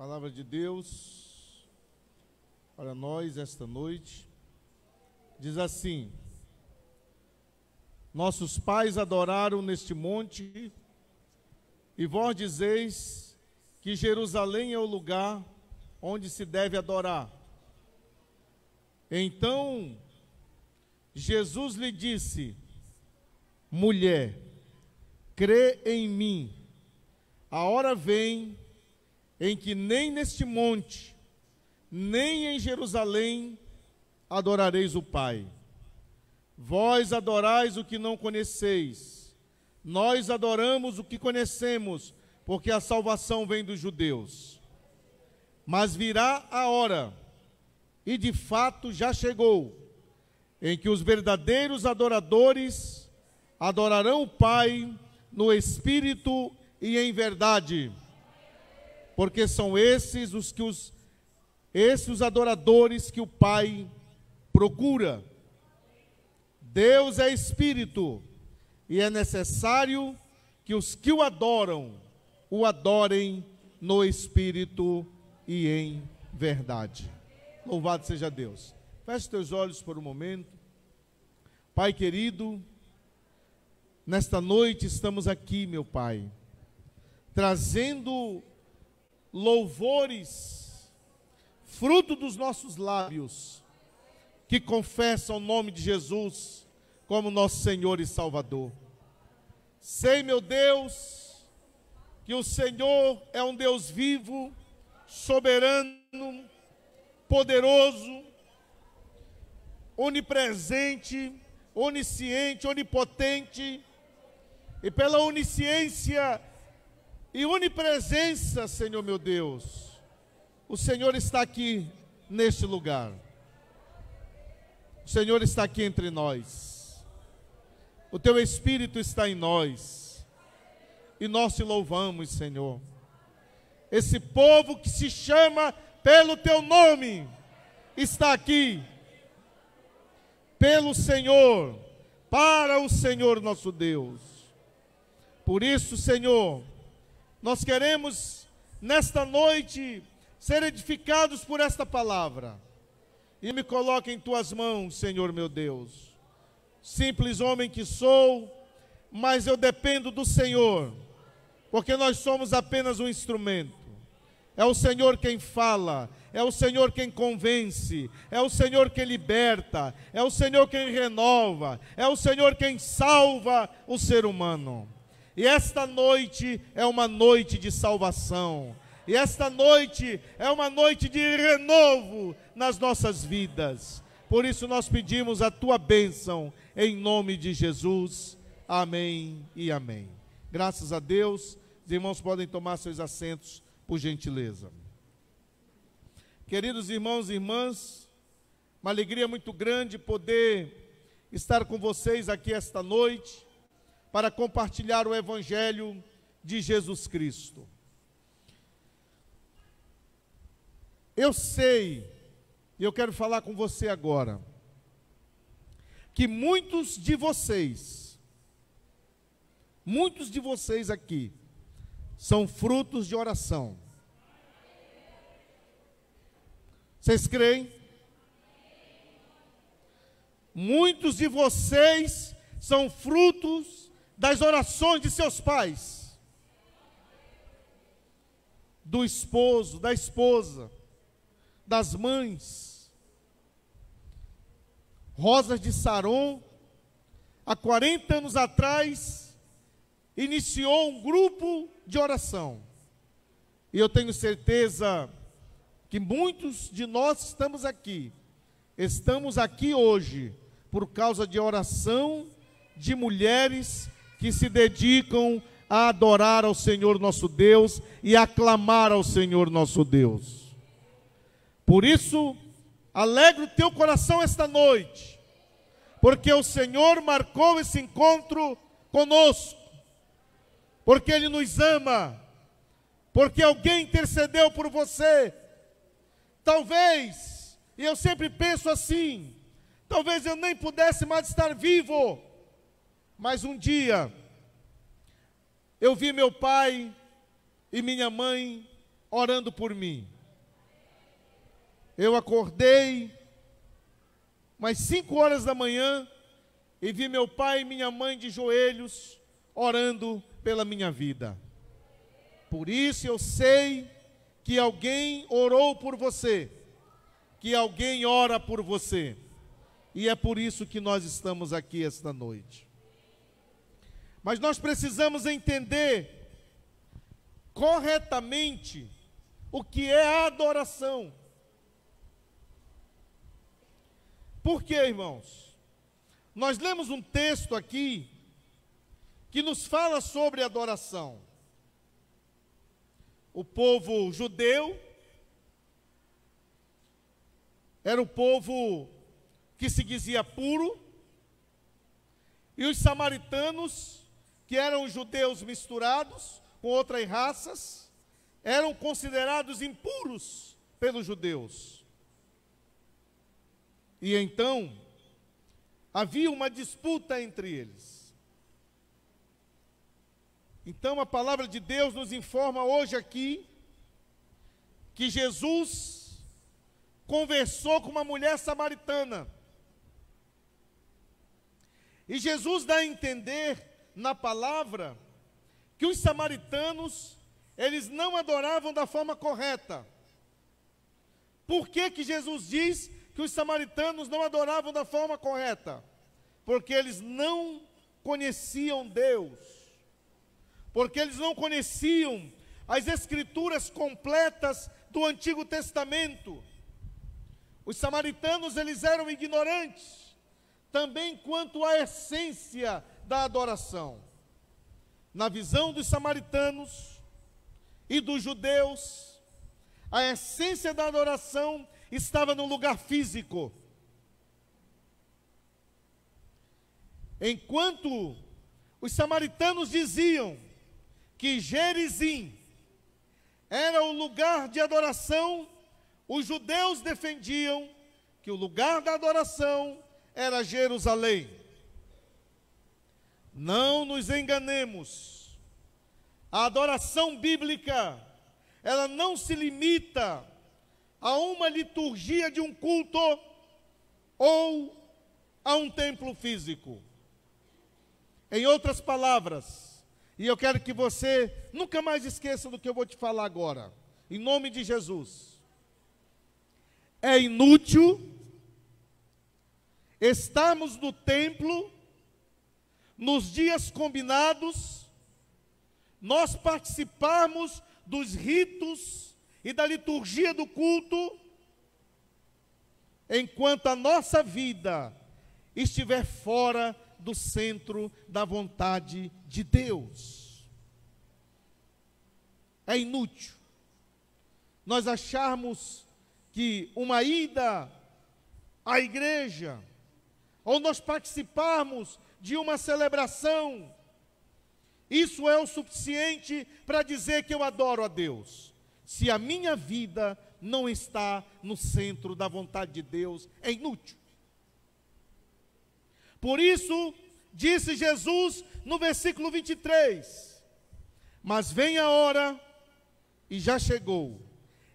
palavra de Deus para nós esta noite. Diz assim: Nossos pais adoraram neste monte, e vós dizeis que Jerusalém é o lugar onde se deve adorar. Então Jesus lhe disse: Mulher, crê em mim, a hora vem em que nem neste monte, nem em Jerusalém adorareis o Pai. Vós adorais o que não conheceis, nós adoramos o que conhecemos, porque a salvação vem dos judeus. Mas virá a hora, e de fato já chegou, em que os verdadeiros adoradores adorarão o Pai no espírito e em verdade porque são esses os que os esses os adoradores que o Pai procura. Deus é espírito e é necessário que os que o adoram o adorem no espírito e em verdade. Louvado seja Deus. Feche teus olhos por um momento. Pai querido, nesta noite estamos aqui, meu Pai, trazendo louvores, fruto dos nossos lábios, que confessam o nome de Jesus como nosso Senhor e Salvador. Sei, meu Deus, que o Senhor é um Deus vivo, soberano, poderoso, onipresente, onisciente, onipotente, e pela onisciência e onipresença, Senhor meu Deus. O Senhor está aqui neste lugar. O Senhor está aqui entre nós. O teu Espírito está em nós. E nós te louvamos, Senhor. Esse povo que se chama pelo teu nome está aqui. Pelo Senhor, para o Senhor nosso Deus. Por isso, Senhor, nós queremos, nesta noite, ser edificados por esta palavra. E me coloque em tuas mãos, Senhor meu Deus. Simples homem que sou, mas eu dependo do Senhor, porque nós somos apenas um instrumento. É o Senhor quem fala, é o Senhor quem convence, é o Senhor quem liberta, é o Senhor quem renova, é o Senhor quem salva o ser humano. E esta noite é uma noite de salvação. E esta noite é uma noite de renovo nas nossas vidas. Por isso nós pedimos a tua bênção em nome de Jesus. Amém e amém. Graças a Deus. Os irmãos podem tomar seus assentos, por gentileza. Queridos irmãos e irmãs, uma alegria muito grande poder estar com vocês aqui esta noite para compartilhar o Evangelho de Jesus Cristo. Eu sei, e eu quero falar com você agora, que muitos de vocês, muitos de vocês aqui, são frutos de oração. Vocês creem? Muitos de vocês são frutos das orações de seus pais, do esposo, da esposa, das mães. Rosas de Saron, há 40 anos atrás, iniciou um grupo de oração. E eu tenho certeza que muitos de nós estamos aqui, estamos aqui hoje por causa de oração de mulheres que se dedicam a adorar ao Senhor nosso Deus e a clamar ao Senhor nosso Deus. Por isso, alegre o teu coração esta noite, porque o Senhor marcou esse encontro conosco, porque Ele nos ama, porque alguém intercedeu por você. Talvez, e eu sempre penso assim, talvez eu nem pudesse mais estar vivo mas um dia, eu vi meu pai e minha mãe orando por mim. Eu acordei, umas cinco horas da manhã, e vi meu pai e minha mãe de joelhos orando pela minha vida. Por isso eu sei que alguém orou por você, que alguém ora por você. E é por isso que nós estamos aqui esta noite. Mas nós precisamos entender corretamente o que é a adoração. Por quê, irmãos? Nós lemos um texto aqui que nos fala sobre adoração. O povo judeu era o povo que se dizia puro, e os samaritanos que eram judeus misturados com outras raças, eram considerados impuros pelos judeus. E então, havia uma disputa entre eles. Então, a palavra de Deus nos informa hoje aqui que Jesus conversou com uma mulher samaritana. E Jesus dá a entender na palavra que os samaritanos eles não adoravam da forma correta. Por que, que Jesus diz que os samaritanos não adoravam da forma correta? Porque eles não conheciam Deus, porque eles não conheciam as escrituras completas do Antigo Testamento. Os samaritanos eles eram ignorantes também quanto à essência da adoração. Na visão dos samaritanos e dos judeus, a essência da adoração estava no lugar físico. Enquanto os samaritanos diziam que Gerizim era o lugar de adoração, os judeus defendiam que o lugar da adoração era Jerusalém. Não nos enganemos. A adoração bíblica, ela não se limita a uma liturgia de um culto ou a um templo físico. Em outras palavras, e eu quero que você nunca mais esqueça do que eu vou te falar agora, em nome de Jesus. É inútil estarmos no templo nos dias combinados, nós participarmos dos ritos e da liturgia do culto, enquanto a nossa vida estiver fora do centro da vontade de Deus. É inútil nós acharmos que uma ida à igreja, ou nós participarmos de uma celebração. Isso é o suficiente para dizer que eu adoro a Deus. Se a minha vida não está no centro da vontade de Deus, é inútil. Por isso, disse Jesus no versículo 23: Mas vem a hora, e já chegou,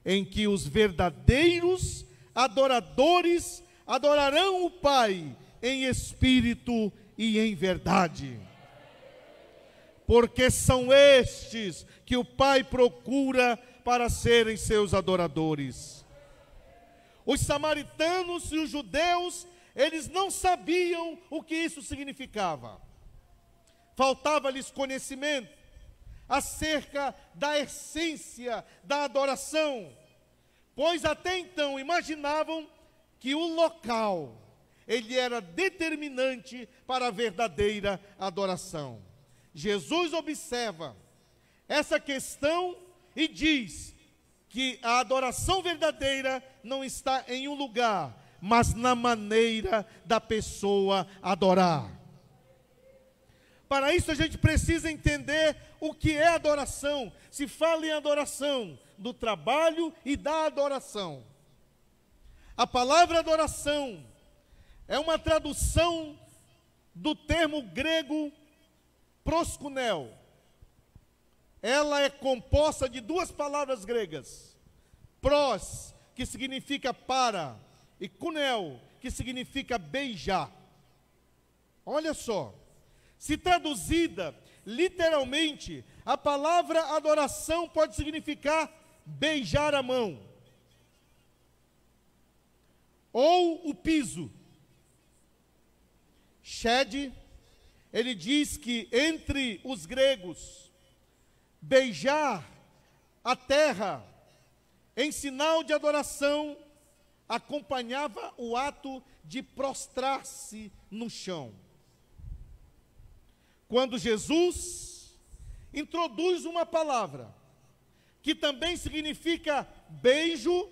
em que os verdadeiros adoradores adorarão o Pai em espírito e e em verdade. Porque são estes que o Pai procura para serem seus adoradores. Os samaritanos e os judeus, eles não sabiam o que isso significava. Faltava-lhes conhecimento acerca da essência da adoração, pois até então imaginavam que o local, ele era determinante para a verdadeira adoração. Jesus observa essa questão e diz que a adoração verdadeira não está em um lugar, mas na maneira da pessoa adorar. Para isso a gente precisa entender o que é adoração. Se fala em adoração, do trabalho e da adoração. A palavra adoração é uma tradução do termo grego proscunel. Ela é composta de duas palavras gregas: pros, que significa para, e cunel, que significa beijar. Olha só, se traduzida literalmente, a palavra adoração pode significar beijar a mão ou o piso. Shed, ele diz que entre os gregos, beijar a terra em sinal de adoração acompanhava o ato de prostrar-se no chão. Quando Jesus introduz uma palavra que também significa beijo,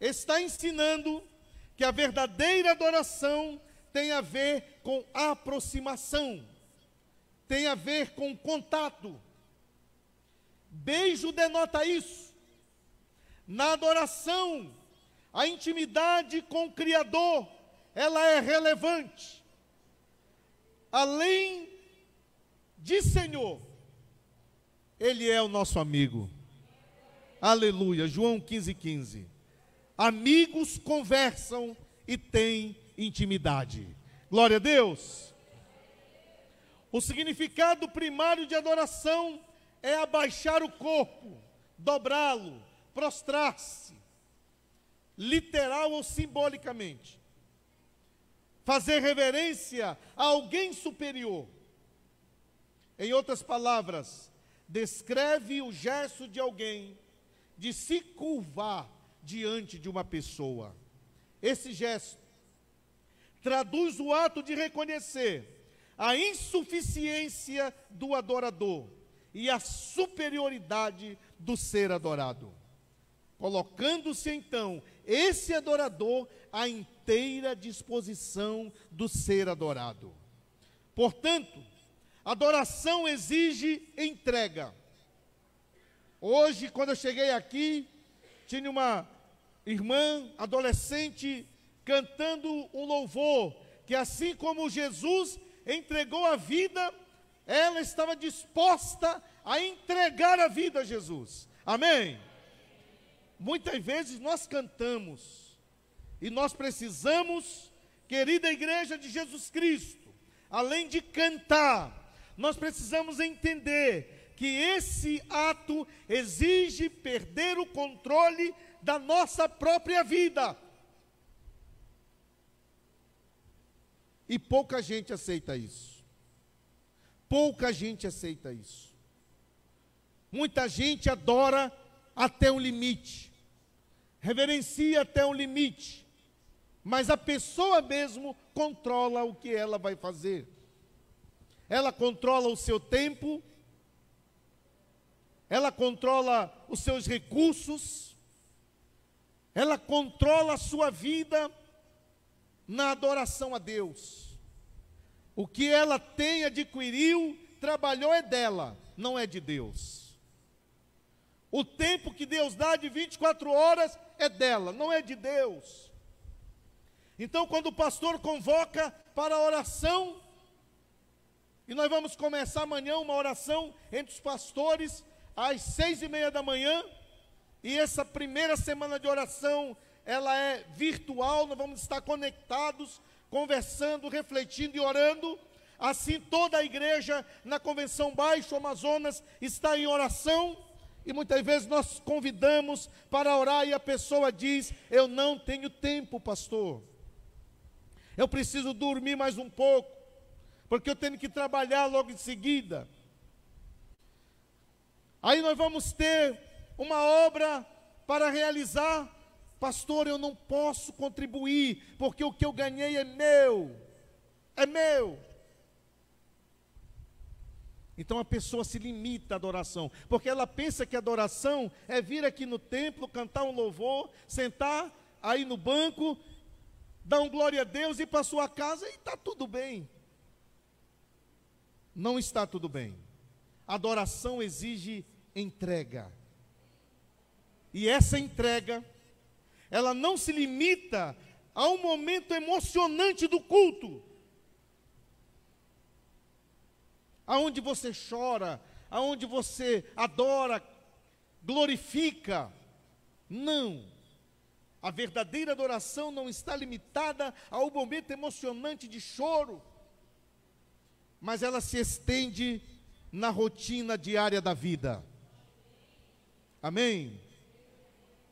está ensinando que a verdadeira adoração tem a ver com aproximação, tem a ver com contato. Beijo denota isso. Na adoração, a intimidade com o Criador, ela é relevante. Além de Senhor, Ele é o nosso amigo. Aleluia. João 15,15. 15. Amigos conversam e têm intimidade. Glória a Deus. O significado primário de adoração é abaixar o corpo, dobrá-lo, prostrar-se, literal ou simbolicamente. Fazer reverência a alguém superior. Em outras palavras, descreve o gesto de alguém de se curvar diante de uma pessoa. Esse gesto traduz o ato de reconhecer a insuficiência do adorador e a superioridade do ser adorado, colocando-se então esse adorador à inteira disposição do ser adorado. Portanto, adoração exige entrega. Hoje, quando eu cheguei aqui, tinha uma irmã adolescente cantando um louvor, que assim como Jesus entregou a vida, ela estava disposta a entregar a vida a Jesus. Amém? Muitas vezes nós cantamos, e nós precisamos, querida igreja de Jesus Cristo, além de cantar, nós precisamos entender que esse ato exige perder o controle da nossa própria vida. E pouca gente aceita isso. Pouca gente aceita isso. Muita gente adora até um limite, reverencia até um limite, mas a pessoa mesmo controla o que ela vai fazer. Ela controla o seu tempo, ela controla os seus recursos, ela controla a sua vida na adoração a Deus. O que ela tem, adquiriu, trabalhou é dela, não é de Deus. O tempo que Deus dá de 24 horas é dela, não é de Deus. Então, quando o pastor convoca para a oração, e nós vamos começar amanhã uma oração entre os pastores às seis e meia da manhã. E essa primeira semana de oração ela é virtual, nós vamos estar conectados, conversando, refletindo e orando. Assim, toda a igreja na Convenção Baixo Amazonas está em oração. E muitas vezes nós convidamos para orar e a pessoa diz: Eu não tenho tempo, pastor. Eu preciso dormir mais um pouco, porque eu tenho que trabalhar logo em seguida. Aí nós vamos ter uma obra para realizar, Pastor, eu não posso contribuir, porque o que eu ganhei é meu. É meu. Então a pessoa se limita à adoração, porque ela pensa que adoração é vir aqui no templo, cantar um louvor, sentar aí no banco, dar um glória a Deus, ir para sua casa e está tudo bem. Não está tudo bem. Adoração exige entrega. E essa entrega ela não se limita a um momento emocionante do culto, aonde você chora, aonde você adora, glorifica. Não. A verdadeira adoração não está limitada ao momento emocionante de choro, mas ela se estende na rotina diária da vida. Amém?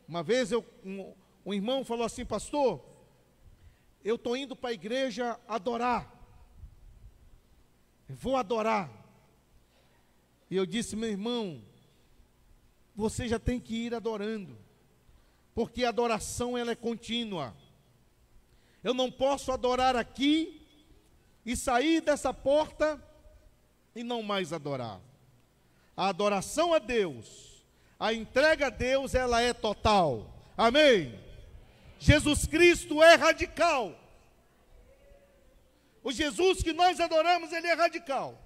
Uma vez eu, um, um irmão falou assim, pastor, eu estou indo para a igreja adorar. Vou adorar. E eu disse, meu irmão, você já tem que ir adorando. Porque a adoração ela é contínua. Eu não posso adorar aqui e sair dessa porta e não mais adorar. A adoração a Deus, a entrega a Deus, ela é total. Amém. Jesus Cristo é radical. O Jesus que nós adoramos, ele é radical.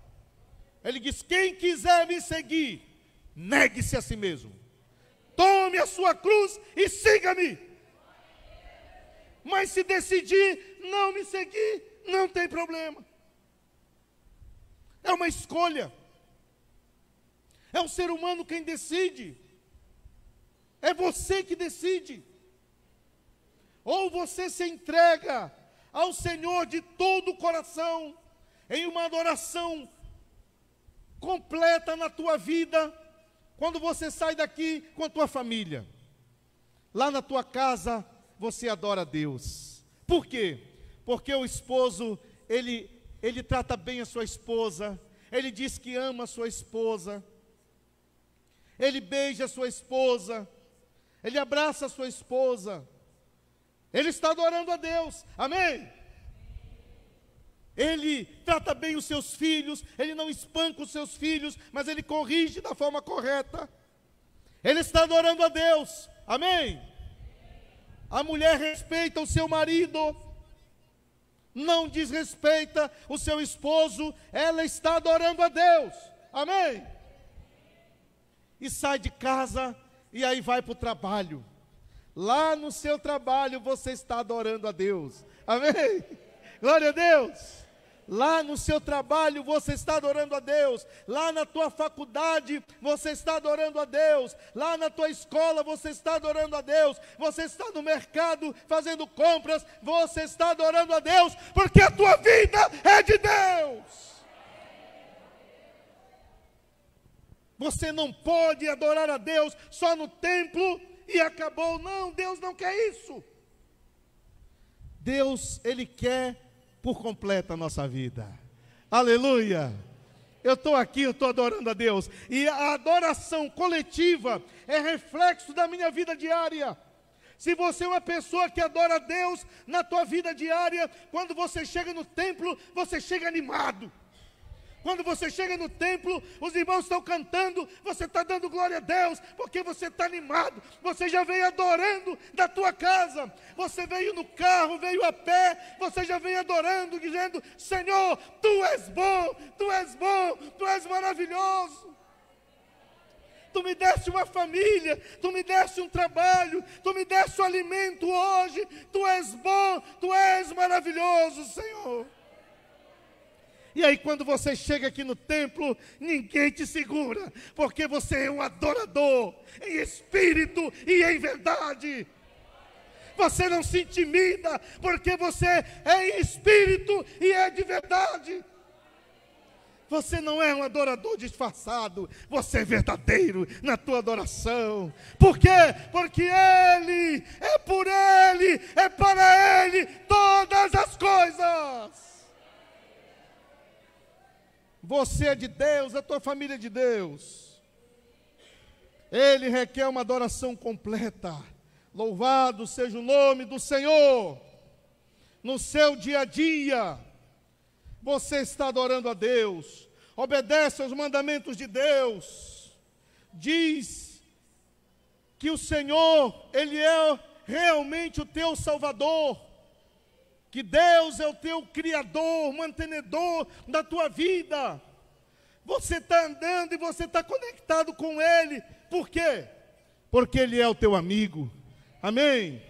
Ele diz: quem quiser me seguir, negue-se a si mesmo. Tome a sua cruz e siga-me. Mas se decidir não me seguir, não tem problema. É uma escolha. É o ser humano quem decide. É você que decide. Ou você se entrega ao Senhor de todo o coração, em uma adoração completa na tua vida, quando você sai daqui com a tua família. Lá na tua casa, você adora a Deus. Por quê? Porque o esposo, ele, ele trata bem a sua esposa, ele diz que ama a sua esposa, ele beija a sua esposa, ele abraça a sua esposa, ele está adorando a Deus. Amém? Ele trata bem os seus filhos, ele não espanca os seus filhos, mas ele corrige da forma correta. Ele está adorando a Deus. Amém? A mulher respeita o seu marido, não desrespeita o seu esposo, ela está adorando a Deus. Amém? E sai de casa e aí vai para o trabalho. Lá no seu trabalho você está adorando a Deus. Amém? Glória a Deus. Lá no seu trabalho você está adorando a Deus. Lá na tua faculdade você está adorando a Deus. Lá na tua escola você está adorando a Deus. Você está no mercado fazendo compras, você está adorando a Deus, porque a tua vida é de Deus. Você não pode adorar a Deus só no templo e acabou. Não, Deus não quer isso. Deus, Ele quer por completa a nossa vida. Aleluia! Eu estou aqui, eu estou adorando a Deus. E a adoração coletiva é reflexo da minha vida diária. Se você é uma pessoa que adora a Deus na tua vida diária, quando você chega no templo, você chega animado. Quando você chega no templo, os irmãos estão cantando, você está dando glória a Deus, porque você está animado, você já veio adorando da tua casa, você veio no carro, veio a pé, você já veio adorando, dizendo: Senhor, tu és bom, tu és bom, tu és maravilhoso. Tu me deste uma família, tu me deste um trabalho, tu me deste o um alimento hoje, tu és bom, tu és maravilhoso, Senhor. E aí, quando você chega aqui no templo, ninguém te segura, porque você é um adorador em espírito e em verdade. Você não se intimida, porque você é em espírito e é de verdade. Você não é um adorador disfarçado, você é verdadeiro na tua adoração. Por quê? Porque Ele, é por Ele, é para Ele todas as coisas. Você é de Deus, a é tua família é de Deus. Ele requer uma adoração completa. Louvado seja o nome do Senhor. No seu dia a dia, você está adorando a Deus, obedece aos mandamentos de Deus. Diz que o Senhor, Ele é realmente o teu Salvador que Deus é o teu Criador, mantenedor da tua vida. Você está andando e você está conectado com Ele, por quê? Porque Ele é o teu amigo, amém?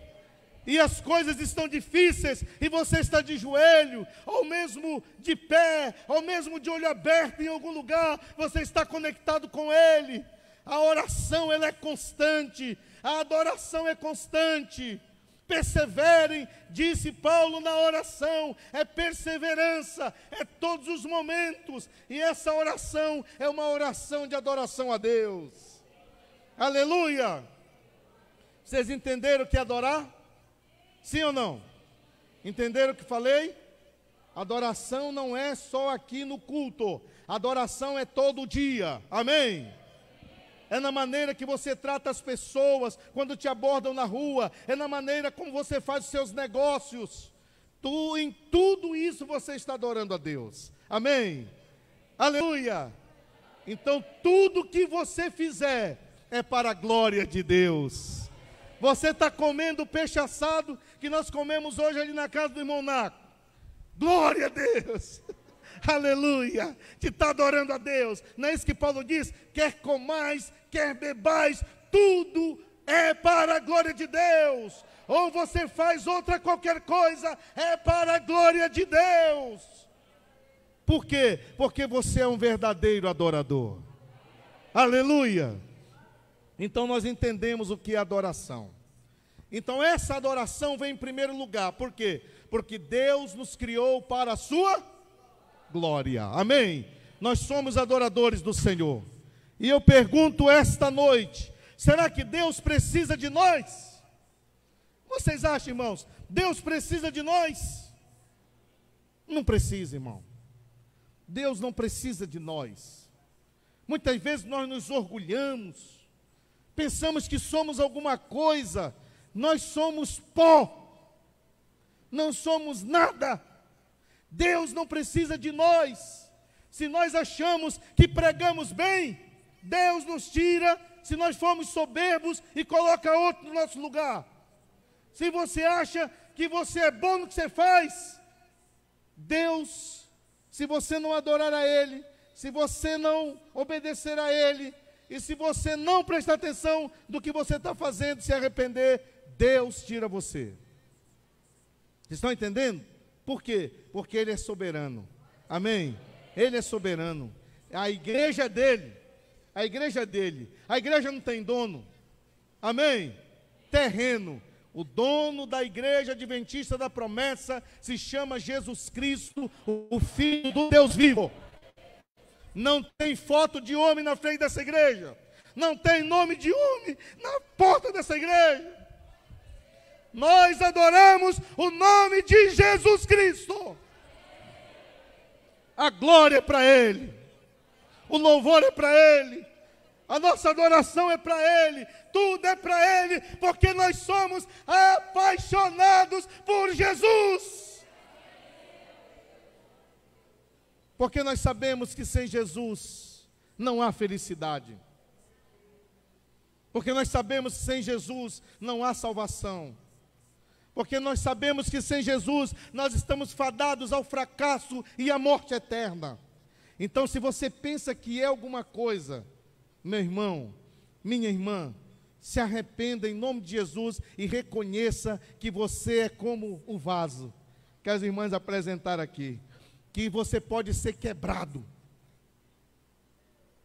E as coisas estão difíceis, e você está de joelho, ou mesmo de pé, ou mesmo de olho aberto em algum lugar, você está conectado com Ele. A oração ela é constante, a adoração é constante. Perseverem, disse Paulo na oração, é perseverança, é todos os momentos, e essa oração é uma oração de adoração a Deus. Aleluia! Vocês entenderam o que é adorar? Sim ou não? Entenderam o que falei? Adoração não é só aqui no culto, adoração é todo dia, amém? é na maneira que você trata as pessoas quando te abordam na rua, é na maneira como você faz os seus negócios. Tu, em tudo isso você está adorando a Deus. Amém? Aleluia! Então, tudo que você fizer é para a glória de Deus. Você está comendo o peixe assado que nós comemos hoje ali na casa do irmão Naco. Glória a Deus! Aleluia! Te está adorando a Deus. Não é isso que Paulo diz? Quer comais, quer bebais, tudo é para a glória de Deus. Ou você faz outra qualquer coisa, é para a glória de Deus. Por quê? Porque você é um verdadeiro adorador. Aleluia. Então nós entendemos o que é adoração. Então essa adoração vem em primeiro lugar, por quê? Porque Deus nos criou para a sua glória. Amém. Nós somos adoradores do Senhor. E eu pergunto esta noite: será que Deus precisa de nós? Vocês acham, irmãos? Deus precisa de nós? Não precisa, irmão. Deus não precisa de nós. Muitas vezes nós nos orgulhamos, pensamos que somos alguma coisa, nós somos pó, não somos nada. Deus não precisa de nós. Se nós achamos que pregamos bem, Deus nos tira se nós formos soberbos e coloca outro no nosso lugar. Se você acha que você é bom no que você faz, Deus, se você não adorar a Ele, se você não obedecer a Ele, e se você não prestar atenção do que você está fazendo, se arrepender, Deus tira você. Vocês estão entendendo? Por quê? Porque Ele é soberano. Amém? Ele é soberano. A igreja é dele. A igreja é dele. A igreja não tem dono. Amém? Terreno. O dono da igreja adventista da promessa se chama Jesus Cristo, o Filho do Deus vivo. Não tem foto de homem na frente dessa igreja. Não tem nome de homem na porta dessa igreja. Nós adoramos o nome de Jesus Cristo. A glória é para Ele. O louvor é para Ele a nossa adoração é para Ele, tudo é para Ele, porque nós somos apaixonados por Jesus. Porque nós sabemos que sem Jesus não há felicidade. Porque nós sabemos que sem Jesus não há salvação. Porque nós sabemos que sem Jesus nós estamos fadados ao fracasso e à morte eterna. Então, se você pensa que é alguma coisa, meu irmão, minha irmã, se arrependa em nome de Jesus e reconheça que você é como o vaso que as irmãs apresentaram aqui, que você pode ser quebrado.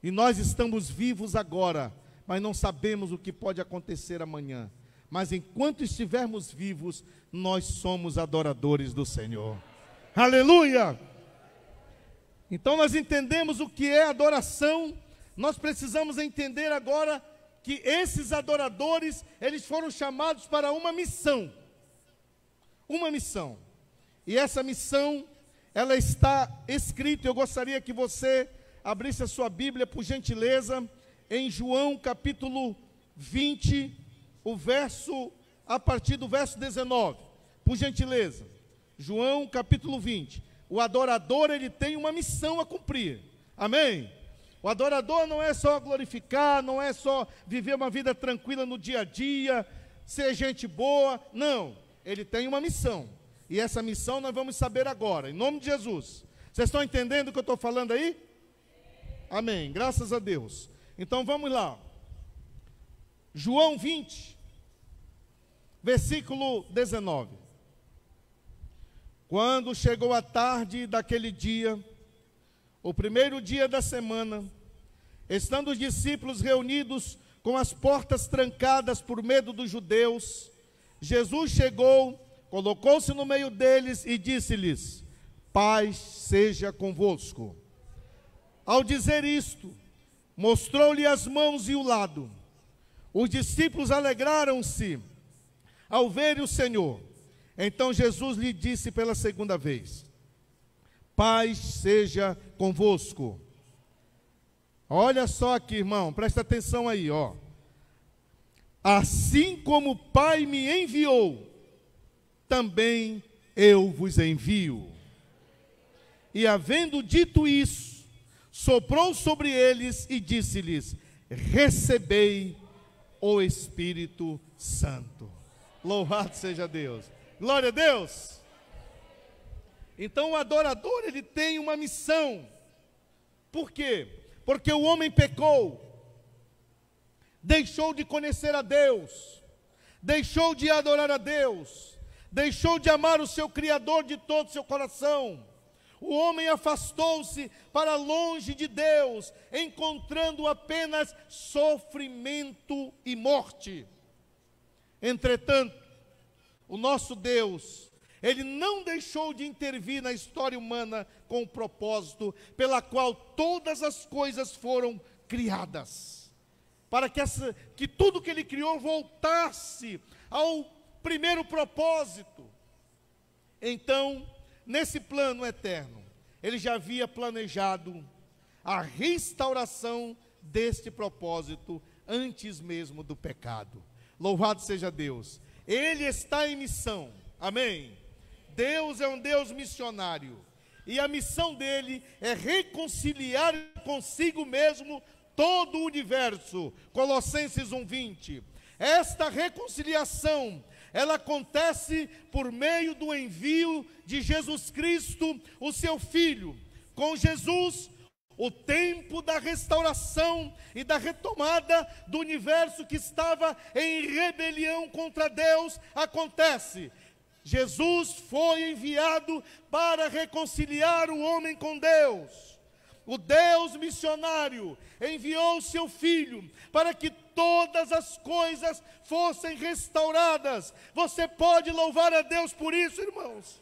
E nós estamos vivos agora, mas não sabemos o que pode acontecer amanhã. Mas enquanto estivermos vivos, nós somos adoradores do Senhor. Aleluia! Então nós entendemos o que é adoração nós precisamos entender agora que esses adoradores, eles foram chamados para uma missão. Uma missão. E essa missão, ela está escrita, eu gostaria que você abrisse a sua Bíblia, por gentileza, em João capítulo 20, o verso, a partir do verso 19. Por gentileza, João capítulo 20. O adorador, ele tem uma missão a cumprir. Amém? O adorador não é só glorificar, não é só viver uma vida tranquila no dia a dia, ser gente boa. Não, ele tem uma missão. E essa missão nós vamos saber agora, em nome de Jesus. Vocês estão entendendo o que eu estou falando aí? Amém. Graças a Deus. Então vamos lá. João 20, versículo 19. Quando chegou a tarde daquele dia, o primeiro dia da semana, estando os discípulos reunidos com as portas trancadas por medo dos judeus, Jesus chegou, colocou-se no meio deles e disse-lhes: Paz seja convosco. Ao dizer isto, mostrou-lhe as mãos e o lado. Os discípulos alegraram-se ao ver o Senhor. Então Jesus lhe disse pela segunda vez: Paz seja convosco. Olha só aqui, irmão, presta atenção aí, ó. Assim como o Pai me enviou, também eu vos envio. E havendo dito isso, soprou sobre eles e disse-lhes: Recebei o Espírito Santo. Louvado seja Deus. Glória a Deus. Então o adorador, ele tem uma missão. Por quê? Porque o homem pecou, deixou de conhecer a Deus, deixou de adorar a Deus, deixou de amar o seu Criador de todo o seu coração. O homem afastou-se para longe de Deus, encontrando apenas sofrimento e morte. Entretanto, o nosso Deus ele não deixou de intervir na história humana com o propósito pela qual todas as coisas foram criadas. Para que, essa, que tudo que ele criou voltasse ao primeiro propósito. Então, nesse plano eterno, ele já havia planejado a restauração deste propósito antes mesmo do pecado. Louvado seja Deus. Ele está em missão. Amém. Deus é um Deus missionário. E a missão dele é reconciliar consigo mesmo todo o universo. Colossenses 1:20. Esta reconciliação, ela acontece por meio do envio de Jesus Cristo, o seu filho. Com Jesus, o tempo da restauração e da retomada do universo que estava em rebelião contra Deus acontece. Jesus foi enviado para reconciliar o homem com Deus. O Deus missionário enviou seu filho para que todas as coisas fossem restauradas. Você pode louvar a Deus por isso, irmãos.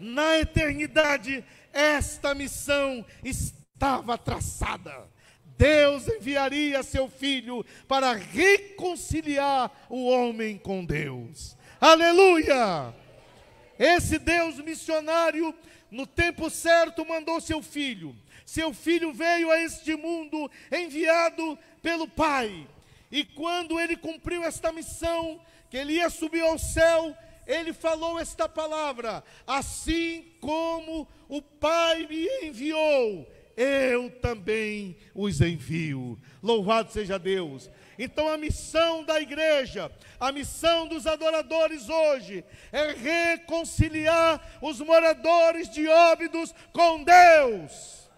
Na eternidade, esta missão estava traçada. Deus enviaria seu filho para reconciliar o homem com Deus. Aleluia! Esse Deus missionário, no tempo certo, mandou seu filho. Seu filho veio a este mundo enviado pelo Pai. E quando ele cumpriu esta missão, que ele ia subir ao céu, ele falou esta palavra: Assim como o Pai me enviou, eu também os envio. Louvado seja Deus. Então a missão da igreja, a missão dos adoradores hoje é reconciliar os moradores de Óbidos com Deus.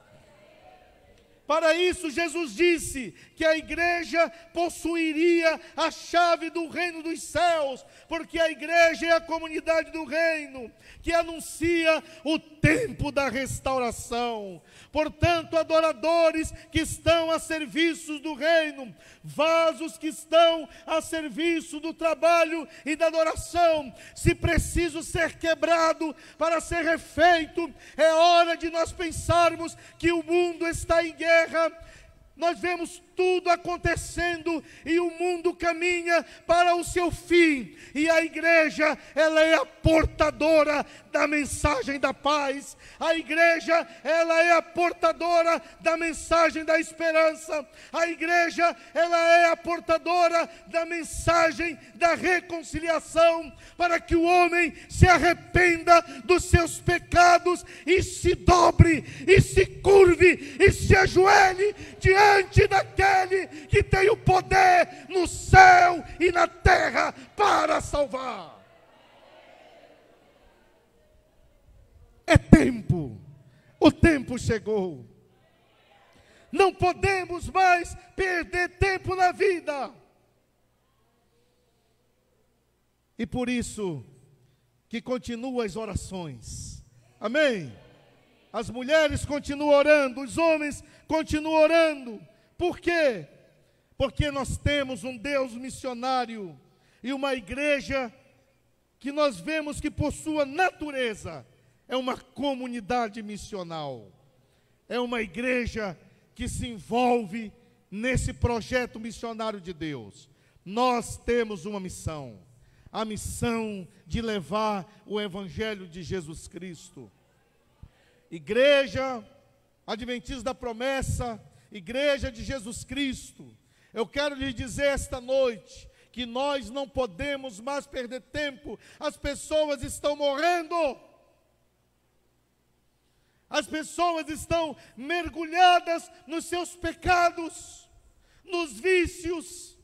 Para isso Jesus disse: que a igreja possuiria a chave do reino dos céus, porque a igreja é a comunidade do reino que anuncia o tempo da restauração. Portanto, adoradores que estão a serviço do reino, vasos que estão a serviço do trabalho e da adoração, se preciso ser quebrado para ser refeito, é hora de nós pensarmos que o mundo está em guerra nós vemos tudo acontecendo e o mundo caminha para o seu fim. E a igreja, ela é a portadora da mensagem da paz. A igreja, ela é a portadora da mensagem da esperança. A igreja, ela é a portadora da mensagem da reconciliação, para que o homem se arrependa dos seus pecados e se dobre e se curve e se ajoelhe diante diante daquele que tem o poder no céu e na terra para salvar. É tempo, o tempo chegou. Não podemos mais perder tempo na vida. E por isso que continuam as orações. Amém. As mulheres continuam orando, os homens continuam orando. Por quê? Porque nós temos um Deus missionário e uma igreja que nós vemos que, por sua natureza, é uma comunidade missional. É uma igreja que se envolve nesse projeto missionário de Deus. Nós temos uma missão, a missão de levar o Evangelho de Jesus Cristo Igreja Adventista da Promessa, Igreja de Jesus Cristo, eu quero lhe dizer esta noite que nós não podemos mais perder tempo, as pessoas estão morrendo. As pessoas estão mergulhadas nos seus pecados, nos vícios.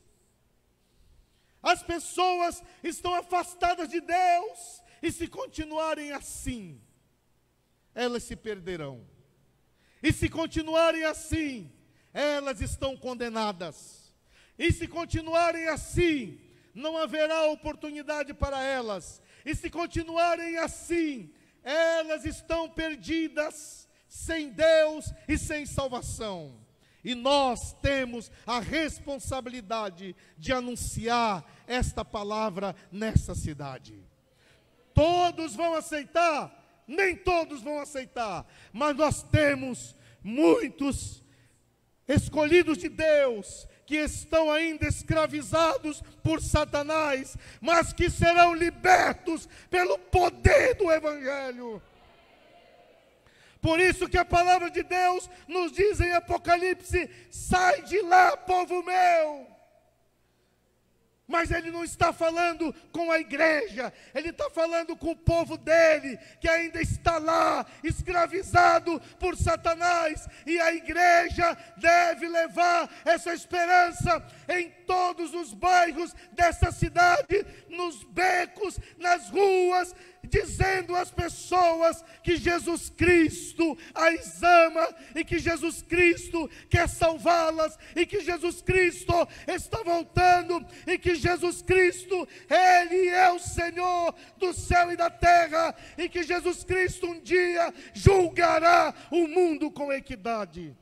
As pessoas estão afastadas de Deus. E se continuarem assim, elas se perderão. E se continuarem assim, elas estão condenadas. E se continuarem assim, não haverá oportunidade para elas. E se continuarem assim, elas estão perdidas, sem Deus e sem salvação. E nós temos a responsabilidade de anunciar esta palavra nessa cidade. Todos vão aceitar, nem todos vão aceitar, mas nós temos muitos escolhidos de Deus que estão ainda escravizados por Satanás, mas que serão libertos pelo poder do Evangelho. Por isso que a palavra de Deus nos diz em Apocalipse: sai de lá, povo meu. Mas ele não está falando com a igreja, ele está falando com o povo dele, que ainda está lá, escravizado por Satanás, e a igreja deve levar essa esperança em todos os bairros dessa cidade, nos becos, nas ruas, dizendo às pessoas que Jesus Cristo as ama e que Jesus Cristo quer salvá-las e que Jesus Cristo está voltando e que Jesus Cristo, Ele é o Senhor do céu e da terra e que Jesus Cristo um dia julgará o mundo com equidade.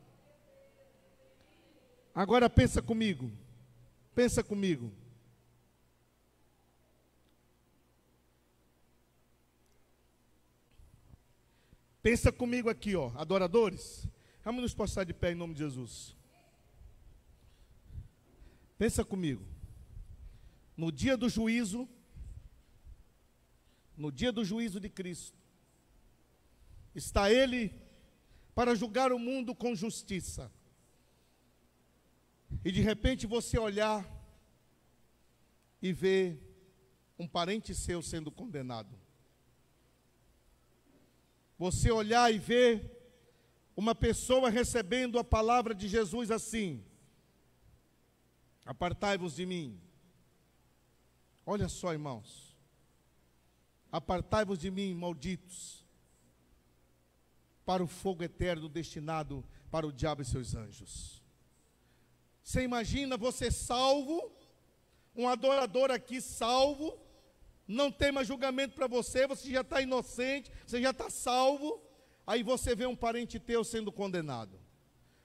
Agora pensa comigo. Pensa comigo. Pensa comigo aqui, ó, adoradores. Vamos nos postar de pé em nome de Jesus. Pensa comigo. No dia do juízo, no dia do juízo de Cristo, está Ele para julgar o mundo com justiça e de repente você olhar e ver um parente seu sendo condenado. Você olhar e ver uma pessoa recebendo a palavra de Jesus assim: Apartai-vos de mim. Olha só, irmãos. Apartai-vos de mim, malditos, para o fogo eterno destinado para o diabo e seus anjos. Você imagina você salvo, um adorador aqui salvo, não tem mais julgamento para você, você já está inocente, você já está salvo. Aí você vê um parente teu sendo condenado,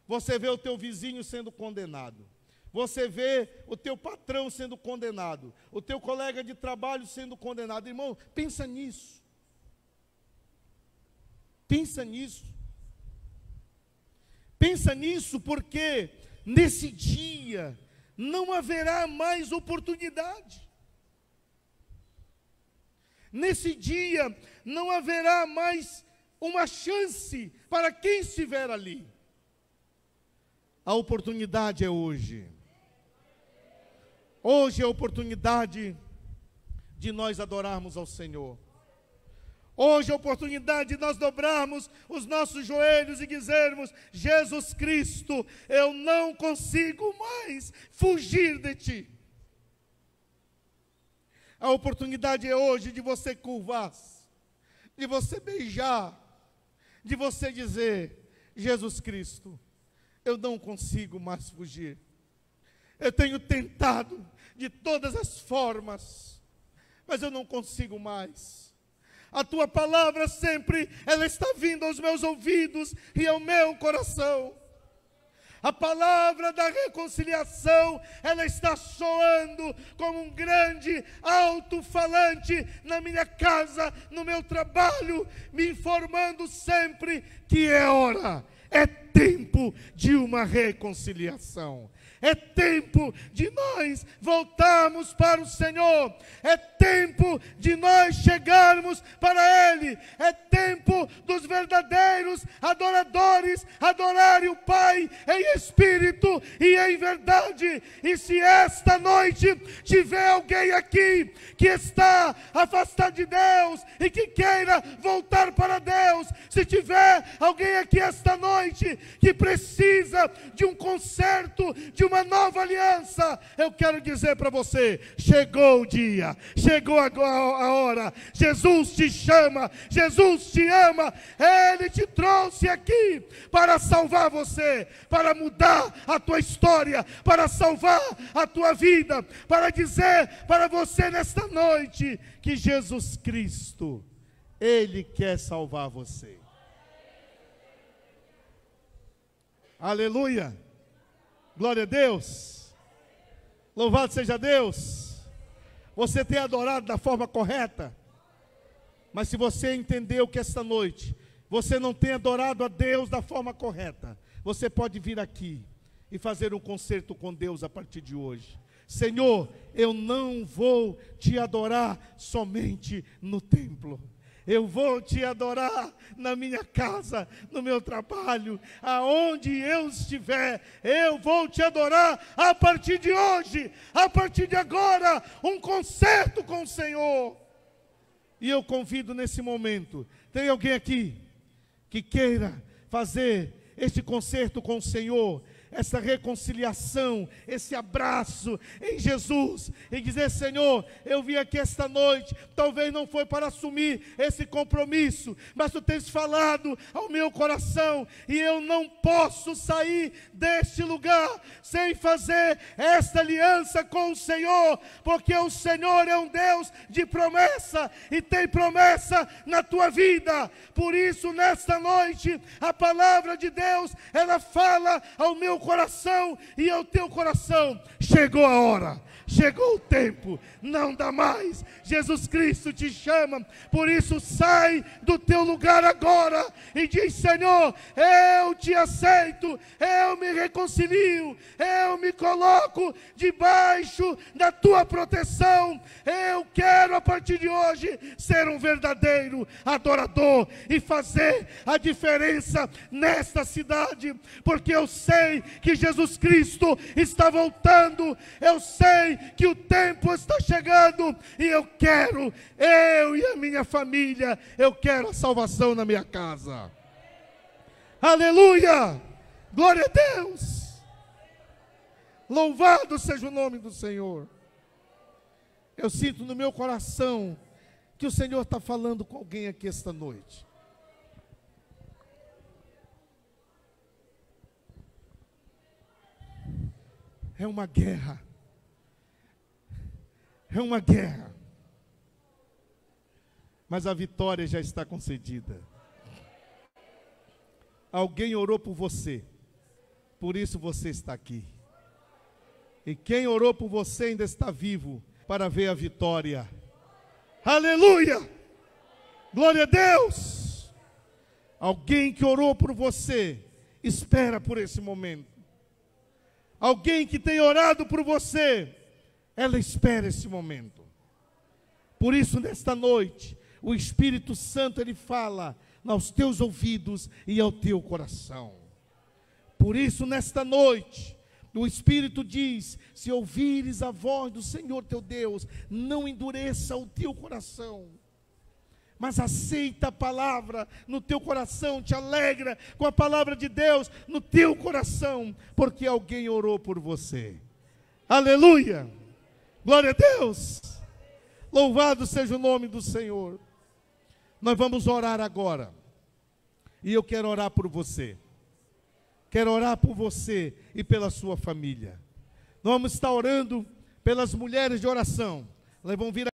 você vê o teu vizinho sendo condenado, você vê o teu patrão sendo condenado, o teu colega de trabalho sendo condenado. Irmão, pensa nisso. Pensa nisso. Pensa nisso porque nesse dia não haverá mais oportunidade. Nesse dia não haverá mais uma chance para quem estiver ali. A oportunidade é hoje. Hoje é a oportunidade de nós adorarmos ao Senhor. Hoje é a oportunidade de nós dobrarmos os nossos joelhos e dizermos: Jesus Cristo, eu não consigo mais fugir de ti. A oportunidade é hoje de você curvar, de você beijar, de você dizer: Jesus Cristo, eu não consigo mais fugir. Eu tenho tentado de todas as formas, mas eu não consigo mais. A tua palavra sempre ela está vindo aos meus ouvidos e ao meu coração. A palavra da reconciliação, ela está soando como um grande alto-falante na minha casa, no meu trabalho, me informando sempre que é hora, é tempo de uma reconciliação. É tempo de nós voltarmos para o Senhor. É tempo de nós chegarmos para Ele. É tempo dos verdadeiros adoradores adorarem o Pai em espírito e em verdade. E se esta noite tiver alguém aqui que está afastado de Deus e que queira voltar para Deus, se tiver alguém aqui esta noite que precisa de um conserto, de uma nova aliança. Eu quero dizer para você: chegou o dia, chegou a hora. Jesus te chama, Jesus te ama. Ele te trouxe aqui para salvar você, para mudar a tua história, para salvar a tua vida, para dizer para você nesta noite que Jesus Cristo, Ele quer salvar você. Aleluia. Glória a Deus. Louvado seja Deus. Você tem adorado da forma correta. Mas se você entendeu que esta noite você não tem adorado a Deus da forma correta, você pode vir aqui e fazer um concerto com Deus a partir de hoje. Senhor, eu não vou te adorar somente no templo. Eu vou te adorar na minha casa, no meu trabalho, aonde eu estiver, eu vou te adorar a partir de hoje, a partir de agora, um concerto com o Senhor. E eu convido nesse momento, tem alguém aqui que queira fazer este concerto com o Senhor? essa reconciliação, esse abraço em Jesus e dizer: Senhor, eu vim aqui esta noite, talvez não foi para assumir esse compromisso, mas tu tens falado ao meu coração e eu não posso sair deste lugar sem fazer esta aliança com o Senhor, porque o Senhor é um Deus de promessa e tem promessa na tua vida. Por isso, nesta noite, a palavra de Deus, ela fala ao meu coração e ao teu coração. Chegou a hora, chegou o tempo, não dá mais. Jesus Cristo te chama, por isso sai do teu lugar agora e diz: Senhor, eu te aceito, eu me reconcilio, eu me coloco debaixo da tua proteção. Eu quero a partir de hoje ser um verdadeiro adorador e fazer a diferença nesta cidade, porque eu sei que Jesus Cristo está voltando, eu sei que o tempo está chegando e eu quero, eu e a minha família, eu quero a salvação na minha casa. Aleluia! Glória a Deus! Louvado seja o nome do Senhor. Eu sinto no meu coração que o Senhor está falando com alguém aqui esta noite. É uma guerra é uma guerra. Mas a vitória já está concedida. Alguém orou por você, por isso você está aqui. E quem orou por você ainda está vivo para ver a vitória. Aleluia! Glória a Deus! Alguém que orou por você, espera por esse momento. Alguém que tem orado por você, ela espera esse momento. Por isso, nesta noite, o Espírito Santo ele fala aos teus ouvidos e ao teu coração. Por isso, nesta noite, o Espírito diz: se ouvires a voz do Senhor teu Deus, não endureça o teu coração. Mas aceita a palavra no teu coração, te alegra com a palavra de Deus no teu coração, porque alguém orou por você. Aleluia! Glória a Deus. Louvado seja o nome do Senhor. Nós vamos orar agora. E eu quero orar por você. Quero orar por você e pela sua família. Nós vamos estar orando pelas mulheres de oração. Elas vão vir